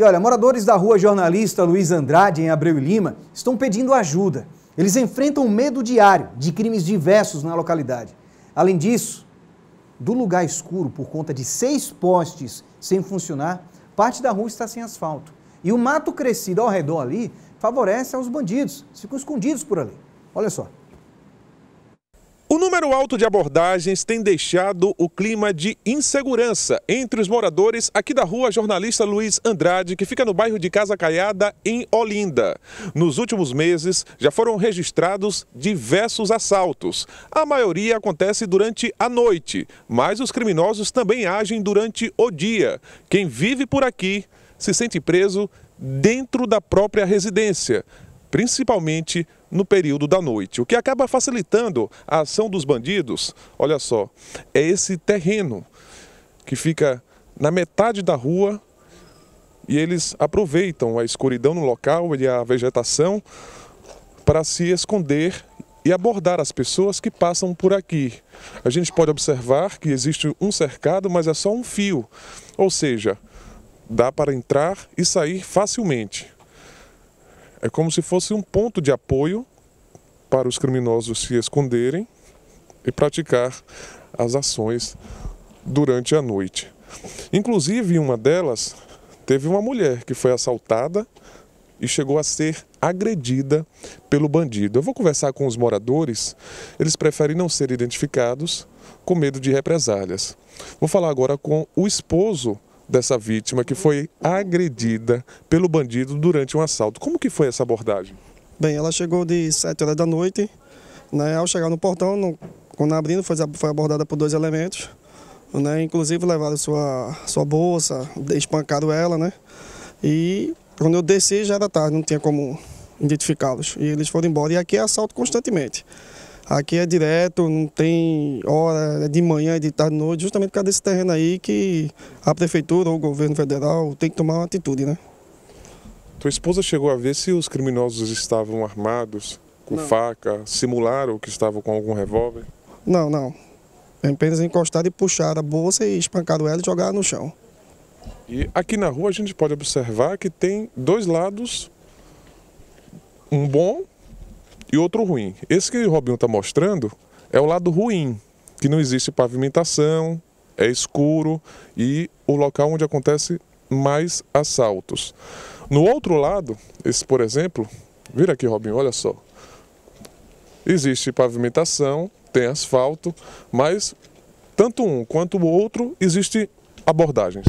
E olha, moradores da rua jornalista Luiz Andrade, em Abreu e Lima, estão pedindo ajuda. Eles enfrentam medo diário de crimes diversos na localidade. Além disso, do lugar escuro, por conta de seis postes sem funcionar, parte da rua está sem asfalto. E o mato crescido ao redor ali favorece aos bandidos, ficam escondidos por ali. Olha só número alto de abordagens tem deixado o clima de insegurança entre os moradores aqui da rua Jornalista Luiz Andrade, que fica no bairro de Casa Caiada, em Olinda. Nos últimos meses, já foram registrados diversos assaltos. A maioria acontece durante a noite, mas os criminosos também agem durante o dia. Quem vive por aqui se sente preso dentro da própria residência principalmente no período da noite. O que acaba facilitando a ação dos bandidos, olha só, é esse terreno que fica na metade da rua e eles aproveitam a escuridão no local e a vegetação para se esconder e abordar as pessoas que passam por aqui. A gente pode observar que existe um cercado, mas é só um fio, ou seja, dá para entrar e sair facilmente. É como se fosse um ponto de apoio para os criminosos se esconderem e praticar as ações durante a noite. Inclusive, uma delas teve uma mulher que foi assaltada e chegou a ser agredida pelo bandido. Eu vou conversar com os moradores, eles preferem não ser identificados com medo de represálias. Vou falar agora com o esposo dessa vítima que foi agredida pelo bandido durante um assalto. Como que foi essa abordagem? Bem, ela chegou de 7 horas da noite, né, ao chegar no portão, no, quando abrindo, foi, foi abordada por dois elementos, né, inclusive levaram sua, sua bolsa, espancaram ela, né, e quando eu desci já era tarde, não tinha como identificá-los, e eles foram embora, e aqui é assalto constantemente. Aqui é direto, não tem hora, é de manhã, é de tarde, noite, justamente por causa desse terreno aí que a prefeitura ou o governo federal tem que tomar uma atitude, né? Tua esposa chegou a ver se os criminosos estavam armados, com não. faca, simularam que estavam com algum revólver? Não, não. É apenas encostaram e puxaram a bolsa e espancaram ela e jogaram no chão. E aqui na rua a gente pode observar que tem dois lados, um bom e outro ruim. Esse que o Robinho está mostrando é o lado ruim, que não existe pavimentação, é escuro e o local onde acontece mais assaltos. No outro lado, esse por exemplo, vira aqui Robinho, olha só. Existe pavimentação, tem asfalto, mas tanto um quanto o outro existe abordagens.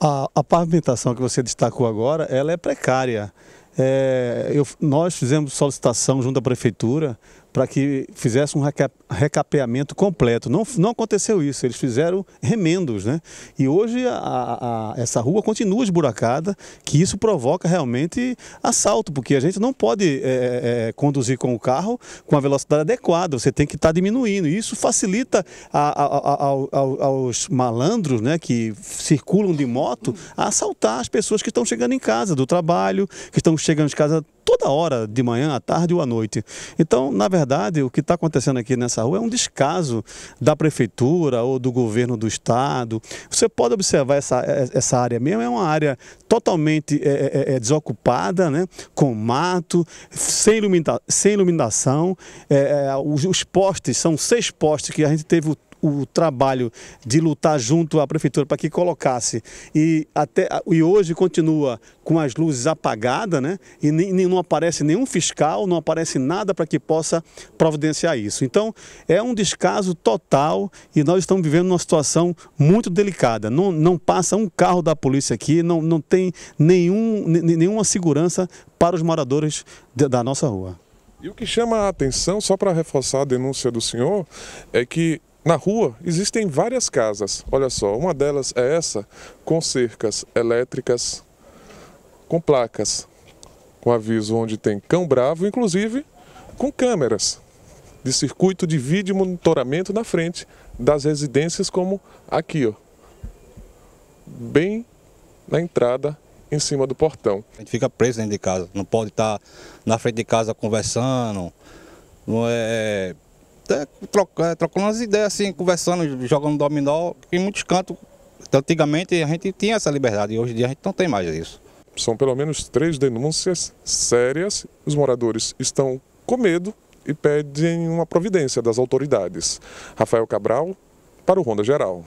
A, a pavimentação que você destacou agora, ela é precária. É, eu, nós fizemos solicitação junto à prefeitura para que fizesse um recapeamento completo. Não, não aconteceu isso, eles fizeram remendos, né? E hoje a, a, essa rua continua esburacada, que isso provoca realmente assalto, porque a gente não pode é, é, é conduzir com o carro com a velocidade adequada, você tem que estar tá diminuindo. E isso facilita a, a aos malandros né, que circulam de moto a assaltar as pessoas que estão chegando em casa do trabalho, que estão chegando de casa toda hora, de manhã, à tarde ou à noite. Então, na verdade, verdade, o que está acontecendo aqui nessa rua é um descaso da prefeitura ou do governo do estado. Você pode observar essa, é, essa área mesmo, é uma área totalmente é é, é, é, desocupada, né? com mato, sem, ilumina sem iluminação. É, os, os postes, são seis postes que a gente teve o o trabalho de lutar junto à prefeitura para que colocasse e até e hoje continua com as luzes apagadas, né? E nem, não aparece nenhum fiscal, não aparece nada para que possa providenciar isso. Então é um descaso total e nós estamos vivendo uma situação muito delicada. Não, não passa um carro da polícia aqui, não, não tem nenhum, nenhuma segurança para os moradores de, da nossa rua. E o que chama a atenção, só para reforçar a denúncia do senhor, é que na rua existem várias casas, olha só, uma delas é essa, com cercas elétricas, com placas, com aviso onde tem cão bravo, inclusive com câmeras de circuito de vídeo monitoramento na frente das residências, como aqui, ó, bem na entrada em cima do portão. A gente fica preso dentro de casa, não pode estar tá na frente de casa conversando, não é, é até trocando, é, trocando umas ideias assim, conversando, jogando dominó, em muitos cantos. Então, antigamente a gente tinha essa liberdade e hoje em dia a gente não tem mais isso. São pelo menos três denúncias sérias. Os moradores estão com medo e pedem uma providência das autoridades. Rafael Cabral, para o Ronda Geral.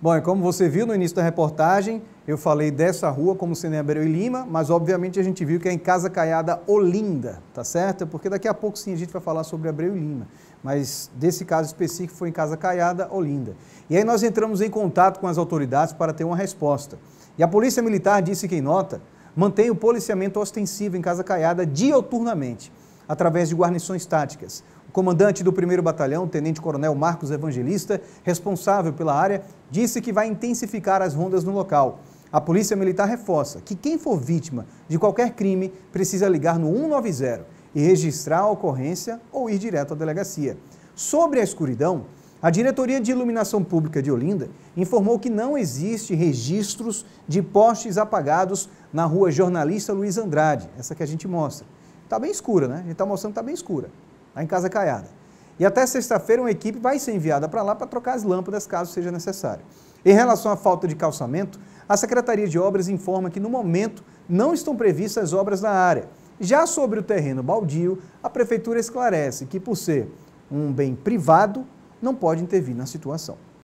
Bom, e como você viu no início da reportagem, eu falei dessa rua como Abreu e Lima, mas obviamente a gente viu que é em Casa Caiada Olinda, tá certo? Porque daqui a pouco sim a gente vai falar sobre Abreu e Lima, mas desse caso específico foi em Casa Caiada Olinda. E aí nós entramos em contato com as autoridades para ter uma resposta. E a Polícia Militar disse que em nota mantém o policiamento ostensivo em Casa Caiada dioturnamente, através de guarnições táticas, comandante do 1 Batalhão, Tenente Coronel Marcos Evangelista, responsável pela área, disse que vai intensificar as rondas no local. A Polícia Militar reforça que quem for vítima de qualquer crime precisa ligar no 190 e registrar a ocorrência ou ir direto à delegacia. Sobre a escuridão, a Diretoria de Iluminação Pública de Olinda informou que não existe registros de postes apagados na rua Jornalista Luiz Andrade, essa que a gente mostra. Está bem escura, né? A gente está mostrando que está bem escura, lá em Casa Caiada. E até sexta-feira uma equipe vai ser enviada para lá para trocar as lâmpadas caso seja necessário. Em relação à falta de calçamento, a Secretaria de Obras informa que, no momento, não estão previstas obras na área. Já sobre o terreno baldio, a Prefeitura esclarece que, por ser um bem privado, não pode intervir na situação.